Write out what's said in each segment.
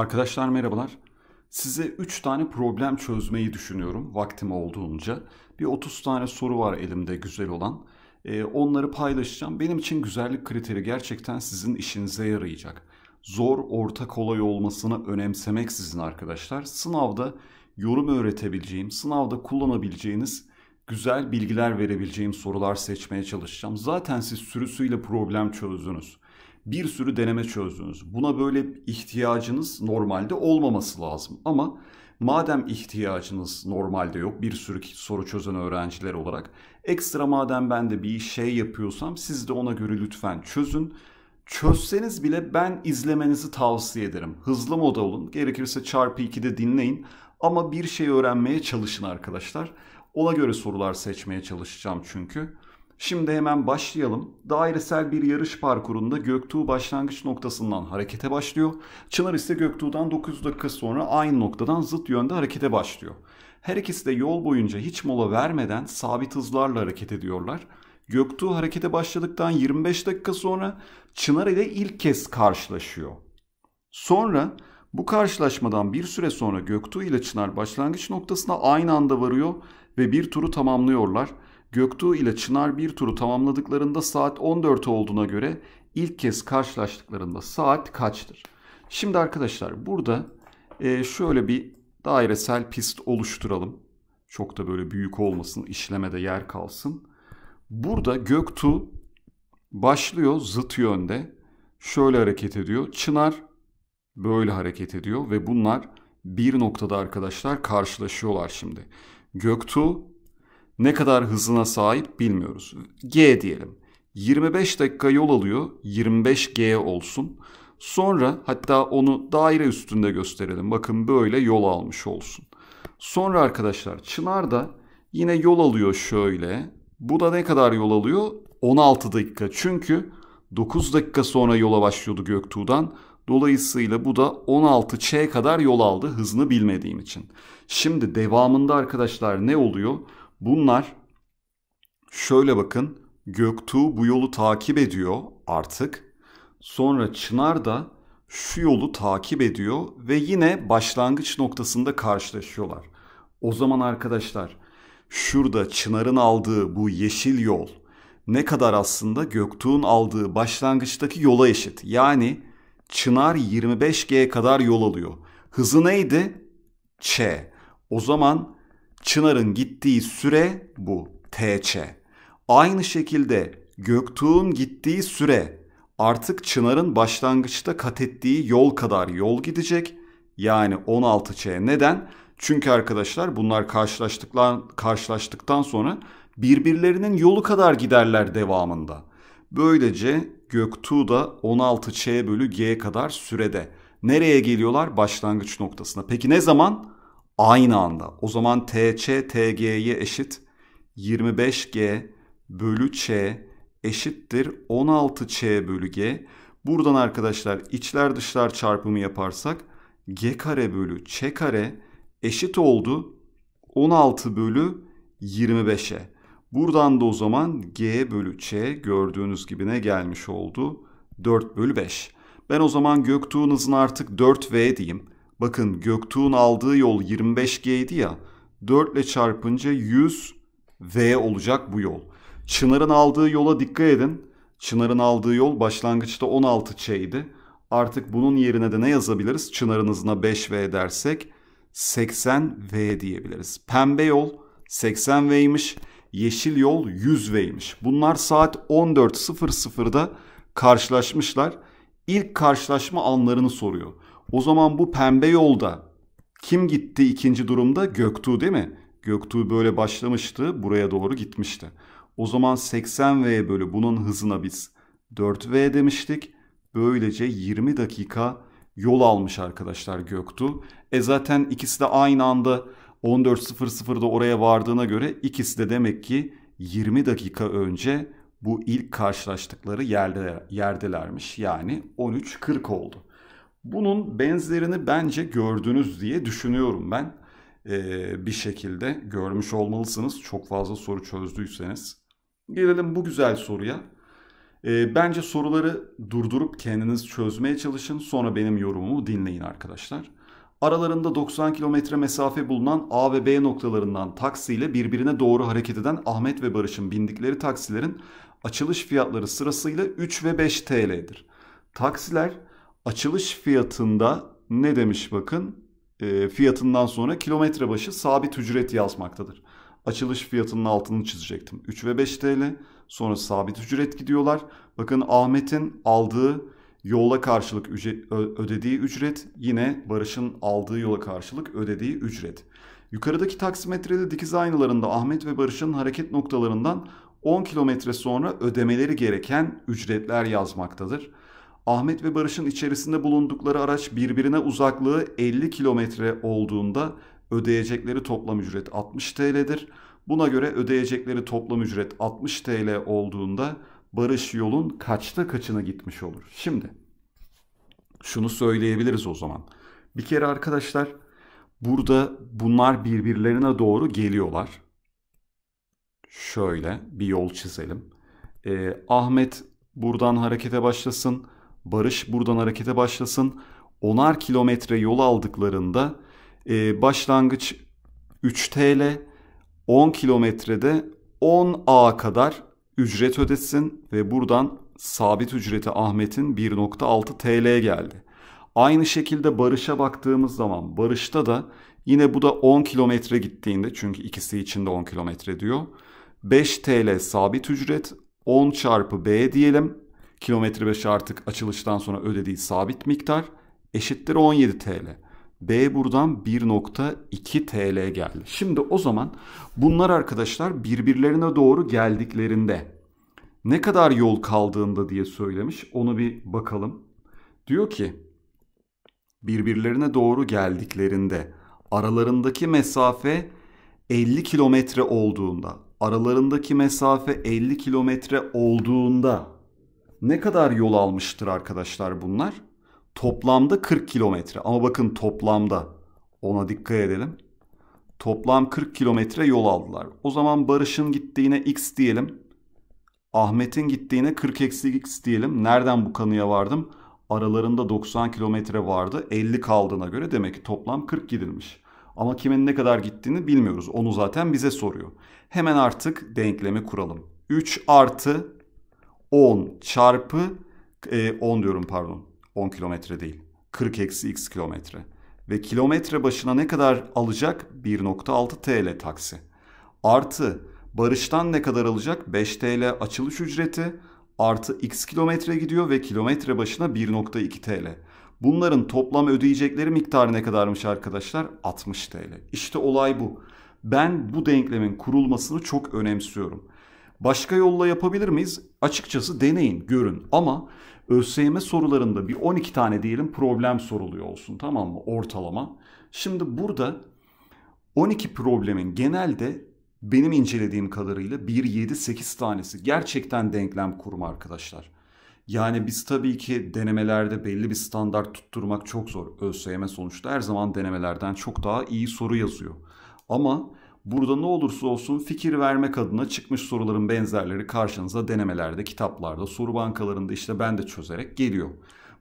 Arkadaşlar merhabalar. Size 3 tane problem çözmeyi düşünüyorum vaktim olduğunca. Bir 30 tane soru var elimde güzel olan. Ee, onları paylaşacağım. Benim için güzellik kriteri gerçekten sizin işinize yarayacak. Zor, orta, kolay olmasını önemsemek sizin arkadaşlar. Sınavda yorum öğretebileceğim, sınavda kullanabileceğiniz güzel bilgiler verebileceğim sorular seçmeye çalışacağım. Zaten siz sürüsüyle problem çözdünüz bir sürü deneme çözdünüz. Buna böyle ihtiyacınız normalde olmaması lazım. Ama madem ihtiyacınız normalde yok bir sürü soru çözen öğrenciler olarak ekstra madem ben de bir şey yapıyorsam siz de ona göre lütfen çözün. Çözseniz bile ben izlemenizi tavsiye ederim. Hızlı moda olun. Gerekirse çarpı 2'de dinleyin. Ama bir şey öğrenmeye çalışın arkadaşlar. Ona göre sorular seçmeye çalışacağım çünkü. Şimdi hemen başlayalım. Dairesel bir yarış parkurunda Göktuğ başlangıç noktasından harekete başlıyor. Çınar ise Göktuğ'dan 9 dakika sonra aynı noktadan zıt yönde harekete başlıyor. Her ikisi de yol boyunca hiç mola vermeden sabit hızlarla hareket ediyorlar. Göktuğ harekete başladıktan 25 dakika sonra Çınar ile ilk kez karşılaşıyor. Sonra bu karşılaşmadan bir süre sonra Göktuğ ile Çınar başlangıç noktasına aynı anda varıyor ve bir turu tamamlıyorlar. Göktuğ ile Çınar bir turu tamamladıklarında saat 14 olduğuna göre ilk kez karşılaştıklarında saat kaçtır? Şimdi arkadaşlar burada e, şöyle bir dairesel pist oluşturalım. Çok da böyle büyük olmasın, işlemede yer kalsın. Burada Göktuğ başlıyor zıt yönde. Şöyle hareket ediyor. Çınar böyle hareket ediyor ve bunlar bir noktada arkadaşlar karşılaşıyorlar şimdi. Göktuğ ne kadar hızına sahip bilmiyoruz. G diyelim. 25 dakika yol alıyor. 25G olsun. Sonra hatta onu daire üstünde gösterelim. Bakın böyle yol almış olsun. Sonra arkadaşlar Çınar da yine yol alıyor şöyle. Bu da ne kadar yol alıyor? 16 dakika. Çünkü 9 dakika sonra yola başlıyordu Göktuğ'dan. Dolayısıyla bu da 16Ç kadar yol aldı hızını bilmediğim için. Şimdi devamında arkadaşlar ne oluyor? Bunlar şöyle bakın Göktuğ bu yolu takip ediyor artık. Sonra Çınar da şu yolu takip ediyor ve yine başlangıç noktasında karşılaşıyorlar. O zaman arkadaşlar şurada Çınar'ın aldığı bu yeşil yol ne kadar aslında Göktuğ'un aldığı başlangıçtaki yola eşit. Yani Çınar 25G'ye kadar yol alıyor. Hızı neydi? Ç. O zaman Çınar'ın gittiği süre bu. TC. Aynı şekilde Göktuğ'un gittiği süre artık Çınar'ın başlangıçta kat ettiği yol kadar yol gidecek. Yani 16Ç. Neden? Çünkü arkadaşlar bunlar karşılaştıklar, karşılaştıktan sonra birbirlerinin yolu kadar giderler devamında. Böylece Göktuğ da 16 Ç bölü G kadar sürede. Nereye geliyorlar? Başlangıç noktasına. Peki ne zaman? aynı anda. O zaman TC TG'ye eşit 25G bölü Ç eşittir 16C bölü G. Buradan arkadaşlar içler dışlar çarpımı yaparsak G kare bölü Ç kare eşit oldu 16 bölü 25'e. Buradan da o zaman G bölü Ç gördüğünüz gibi ne gelmiş oldu? 4 bölü 5. Ben o zaman Göktuğ'un hızına artık 4V diyeyim. Bakın Göktuğ'un aldığı yol 25G'ydi ya. 4 ile çarpınca 100V olacak bu yol. Çınar'ın aldığı yola dikkat edin. Çınar'ın aldığı yol başlangıçta 16Ç'ydi. Artık bunun yerine de ne yazabiliriz? Çınar'ın hızına 5V dersek 80V diyebiliriz. Pembe yol 80V'ymiş. Yeşil yol 100V'ymiş. Bunlar saat 14.00'da karşılaşmışlar. İlk karşılaşma anlarını soruyor. O zaman bu pembe yolda kim gitti ikinci durumda? Göktuğ değil mi? Göktuğ böyle başlamıştı buraya doğru gitmişti. O zaman 80V bölü bunun hızına biz 4V demiştik. Böylece 20 dakika yol almış arkadaşlar Göktuğ. E zaten ikisi de aynı anda 14.00'da oraya vardığına göre ikisi de demek ki 20 dakika önce bu ilk karşılaştıkları yerde yerdelermiş. Yani 13.40 oldu. Bunun benzerini bence gördünüz diye düşünüyorum ben. Ee, bir şekilde görmüş olmalısınız çok fazla soru çözdüyseniz. Gelelim bu güzel soruya. Ee, bence soruları durdurup kendiniz çözmeye çalışın. Sonra benim yorumumu dinleyin arkadaşlar. Aralarında 90 kilometre mesafe bulunan A ve B noktalarından taksiyle birbirine doğru hareket eden Ahmet ve Barış'ın bindikleri taksilerin açılış fiyatları sırasıyla 3 ve 5 TL'dir. Taksiler açılış fiyatında ne demiş bakın e, fiyatından sonra kilometre başı sabit ücret yazmaktadır. Açılış fiyatının altını çizecektim. 3 ve 5 TL sonra sabit ücret gidiyorlar. Bakın Ahmet'in aldığı yola karşılık ücret, ödediği ücret yine Barış'ın aldığı yola karşılık ödediği ücret. Yukarıdaki taksimetreli dikiz aynalarında Ahmet ve Barış'ın hareket noktalarından 10 kilometre sonra ödemeleri gereken ücretler yazmaktadır. Ahmet ve Barış'ın içerisinde bulundukları araç birbirine uzaklığı 50 kilometre olduğunda ödeyecekleri toplam ücret 60 TL'dir. Buna göre ödeyecekleri toplam ücret 60 TL olduğunda Barış yolun kaçta kaçına gitmiş olur? Şimdi şunu söyleyebiliriz o zaman. Bir kere arkadaşlar burada bunlar birbirlerine doğru geliyorlar. Şöyle bir yol çizelim. Ee, Ahmet buradan harekete başlasın. Barış buradan harekete başlasın. Onar kilometre yol aldıklarında e, başlangıç 3 TL, 10 kilometrede 10A kadar ücret ödesin ve buradan sabit ücreti Ahmet'in 1.6 TL geldi. Aynı şekilde Barış'a baktığımız zaman Barış'ta da yine bu da 10 kilometre gittiğinde çünkü ikisi için de 10 kilometre diyor. 5 TL sabit ücret 10 çarpı B diyelim Kilometre başı artık açılıştan sonra ödediği sabit miktar eşittir 17 TL. B buradan 1.2 TL geldi. Şimdi o zaman bunlar arkadaşlar birbirlerine doğru geldiklerinde ne kadar yol kaldığında diye söylemiş. Onu bir bakalım. Diyor ki birbirlerine doğru geldiklerinde aralarındaki mesafe 50 kilometre olduğunda aralarındaki mesafe 50 kilometre olduğunda ne kadar yol almıştır arkadaşlar bunlar? Toplamda 40 kilometre. Ama bakın toplamda. Ona dikkat edelim. Toplam 40 kilometre yol aldılar. O zaman Barış'ın gittiğine x diyelim. Ahmet'in gittiğine 40 eksi x diyelim. Nereden bu kanıya vardım? Aralarında 90 kilometre vardı. 50 kaldığına göre demek ki toplam 40 gidilmiş. Ama kimin ne kadar gittiğini bilmiyoruz. Onu zaten bize soruyor. Hemen artık denklemi kuralım. 3 artı 10 çarpı e, 10 diyorum pardon 10 kilometre değil 40 eksi x kilometre ve kilometre başına ne kadar alacak 1.6 TL taksi artı barıştan ne kadar alacak 5 TL açılış ücreti artı x kilometre gidiyor ve kilometre başına 1.2 TL. Bunların toplam ödeyecekleri miktarı ne kadarmış arkadaşlar? 60 TL. İşte olay bu. Ben bu denklemin kurulmasını çok önemsiyorum. Başka yolla yapabilir miyiz? Açıkçası deneyin, görün ama ÖSYM sorularında bir 12 tane diyelim problem soruluyor olsun tamam mı ortalama. Şimdi burada 12 problemin genelde benim incelediğim kadarıyla 1, 7, 8 tanesi gerçekten denklem kurma arkadaşlar. Yani biz tabii ki denemelerde belli bir standart tutturmak çok zor. ÖSYM sonuçta her zaman denemelerden çok daha iyi soru yazıyor. Ama Burada ne olursa olsun fikir vermek adına çıkmış soruların benzerleri karşınıza denemelerde, kitaplarda, soru bankalarında işte ben de çözerek geliyor.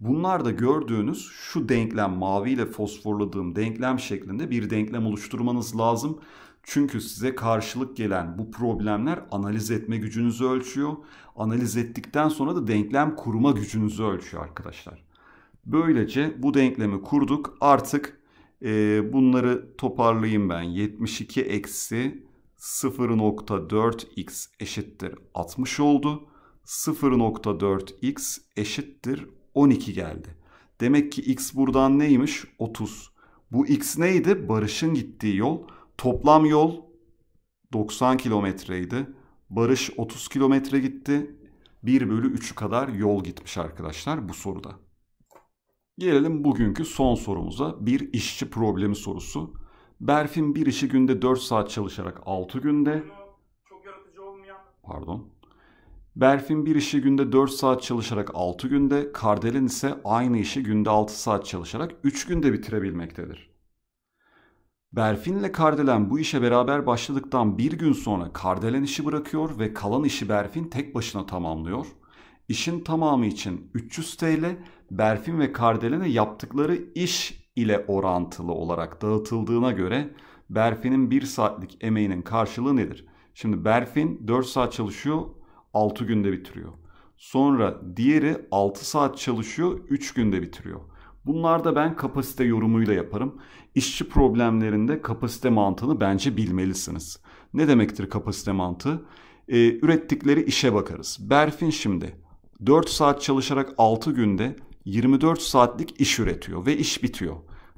Bunlar da gördüğünüz şu denklem mavi ile fosforladığım denklem şeklinde bir denklem oluşturmanız lazım. Çünkü size karşılık gelen bu problemler analiz etme gücünüzü ölçüyor. Analiz ettikten sonra da denklem kurma gücünüzü ölçüyor arkadaşlar. Böylece bu denklemi kurduk. Artık e, bunları toparlayayım ben. 72 eksi 0.4x eşittir 60 oldu. 0.4x eşittir 12 geldi. Demek ki x buradan neymiş? 30. Bu x neydi? Barış'ın gittiği yol. Toplam yol 90 kilometreydi. Barış 30 kilometre gitti. 1 bölü 3'ü kadar yol gitmiş arkadaşlar bu soruda. Gelelim bugünkü son sorumuza. Bir işçi problemi sorusu. Berfin bir işi günde 4 saat çalışarak 6 günde... Pardon. Berfin bir işi günde 4 saat çalışarak 6 günde, Kardelen ise aynı işi günde 6 saat çalışarak 3 günde bitirebilmektedir. Berfin ile Kardelen bu işe beraber başladıktan bir gün sonra Kardelen işi bırakıyor ve kalan işi Berfin tek başına tamamlıyor. İşin tamamı için 300 TL, Berfin ve Kardelen'e yaptıkları iş ile orantılı olarak dağıtıldığına göre Berfin'in 1 saatlik emeğinin karşılığı nedir? Şimdi Berfin 4 saat çalışıyor 6 günde bitiriyor. Sonra diğeri 6 saat çalışıyor 3 günde bitiriyor. Bunlar da ben kapasite yorumuyla yaparım. İşçi problemlerinde kapasite mantığını bence bilmelisiniz. Ne demektir kapasite mantığı? Ee, ürettikleri işe bakarız. Berfin şimdi 4 saat çalışarak 6 günde 24 saatlik iş üretiyor ve iş bitiyor.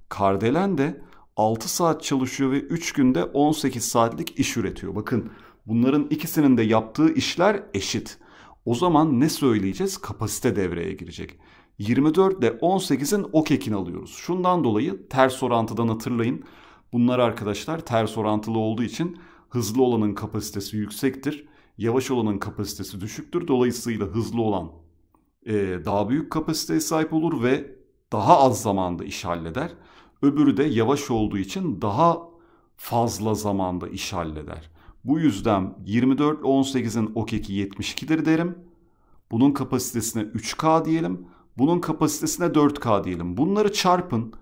Kardelen de 6 saat çalışıyor ve 3 günde 18 saatlik iş üretiyor. Bakın bunların ikisinin de yaptığı işler eşit. O zaman ne söyleyeceğiz? Kapasite devreye girecek. 24 ile 18'in ok ekini alıyoruz. Şundan dolayı ters orantıdan hatırlayın. Bunlar arkadaşlar ters orantılı olduğu için hızlı olanın kapasitesi yüksektir. Yavaş olanın kapasitesi düşüktür. Dolayısıyla hızlı olan e, daha büyük kapasiteye sahip olur ve daha az zamanda iş halleder. Öbürü de yavaş olduğu için daha fazla zamanda iş halleder. Bu yüzden 24 18'in OKEK'i 72'dir derim. Bunun kapasitesine 3K diyelim. Bunun kapasitesine 4K diyelim. Bunları çarpın.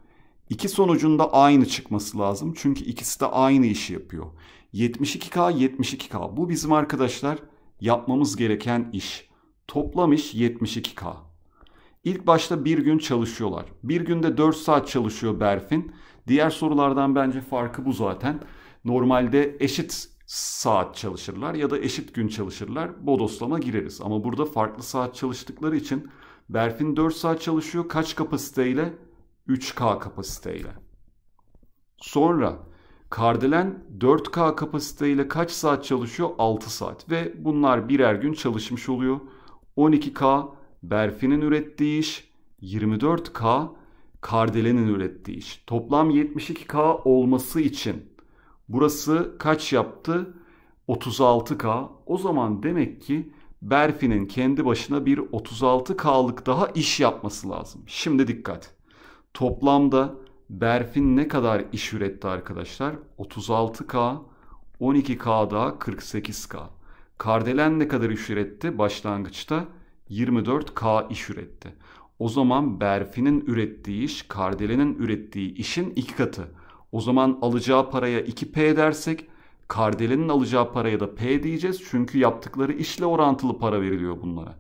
İki sonucunda aynı çıkması lazım. Çünkü ikisi de aynı işi yapıyor. 72K 72K. Bu bizim arkadaşlar yapmamız gereken iş. Toplam iş 72K. İlk başta bir gün çalışıyorlar. Bir günde 4 saat çalışıyor Berfin. Diğer sorulardan bence farkı bu zaten. Normalde eşit saat çalışırlar ya da eşit gün çalışırlar. Bodoslama gireriz. Ama burada farklı saat çalıştıkları için Berfin 4 saat çalışıyor. Kaç kapasiteyle? 3K kapasiteyle. Sonra Kardelen 4K kapasiteyle kaç saat çalışıyor? 6 saat ve bunlar birer gün çalışmış oluyor. 12K Berfi'nin ürettiği iş, 24K Kardelen'in ürettiği iş. Toplam 72K olması için burası kaç yaptı? 36K. O zaman demek ki Berfi'nin kendi başına bir 36K'lık daha iş yapması lazım. Şimdi dikkat. Toplamda Berfin ne kadar iş üretti arkadaşlar? 36K, 12K daha 48K. Kardelen ne kadar iş üretti? Başlangıçta 24K iş üretti. O zaman Berfi'nin ürettiği iş, Kardelen'in ürettiği işin iki katı. O zaman alacağı paraya 2P dersek, Kardelen'in alacağı paraya da P diyeceğiz. Çünkü yaptıkları işle orantılı para veriliyor bunlara.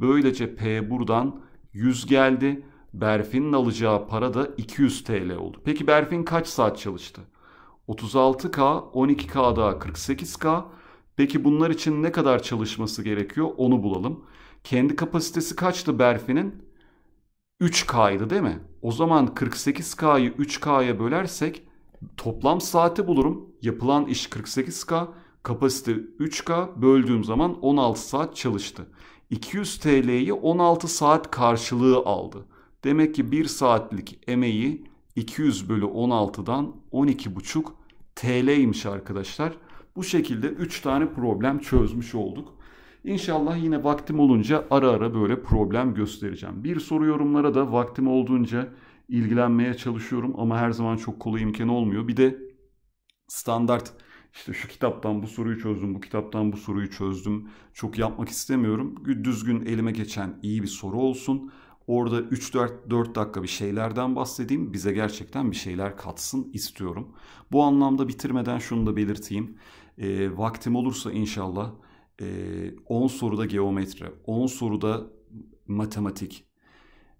Böylece P buradan 100 geldi. Berfin'in alacağı para da 200 TL oldu. Peki Berfin kaç saat çalıştı? 36K, 12K daha 48K, Peki bunlar için ne kadar çalışması gerekiyor onu bulalım. Kendi kapasitesi kaçtı Berfi'nin? 3K'ydı değil mi? O zaman 48K'yı 3K'ya bölersek toplam saati bulurum. Yapılan iş 48K, kapasite 3K böldüğüm zaman 16 saat çalıştı. 200 TL'yi 16 saat karşılığı aldı. Demek ki 1 saatlik emeği 200 bölü 16'dan 12,5 TL'ymiş arkadaşlar. Bu şekilde 3 tane problem çözmüş olduk. İnşallah yine vaktim olunca ara ara böyle problem göstereceğim. Bir soru yorumlara da vaktim olduğunca ilgilenmeye çalışıyorum ama her zaman çok kolay imkan olmuyor. Bir de standart işte şu kitaptan bu soruyu çözdüm, bu kitaptan bu soruyu çözdüm. Çok yapmak istemiyorum. Düzgün elime geçen iyi bir soru olsun. Orada 3-4 dakika bir şeylerden bahsedeyim. Bize gerçekten bir şeyler katsın istiyorum. Bu anlamda bitirmeden şunu da belirteyim. E, vaktim olursa inşallah 10 ee, soruda geometri, 10 soruda matematik,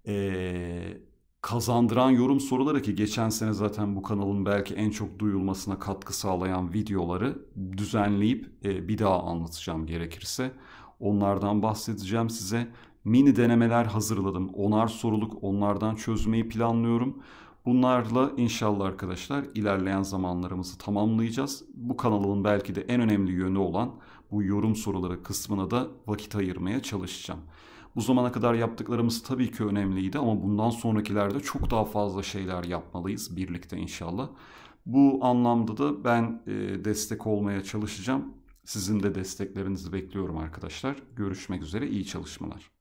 e, kazandıran yorum soruları ki geçen sene zaten bu kanalın belki en çok duyulmasına katkı sağlayan videoları düzenleyip e, bir daha anlatacağım gerekirse. Onlardan bahsedeceğim size. Mini denemeler hazırladım. Onar soruluk onlardan çözmeyi planlıyorum. Bunlarla inşallah arkadaşlar ilerleyen zamanlarımızı tamamlayacağız. Bu kanalın belki de en önemli yönü olan bu yorum soruları kısmına da vakit ayırmaya çalışacağım. Bu zamana kadar yaptıklarımız tabii ki önemliydi ama bundan sonrakilerde çok daha fazla şeyler yapmalıyız birlikte inşallah. Bu anlamda da ben e, destek olmaya çalışacağım. Sizin de desteklerinizi bekliyorum arkadaşlar. Görüşmek üzere iyi çalışmalar.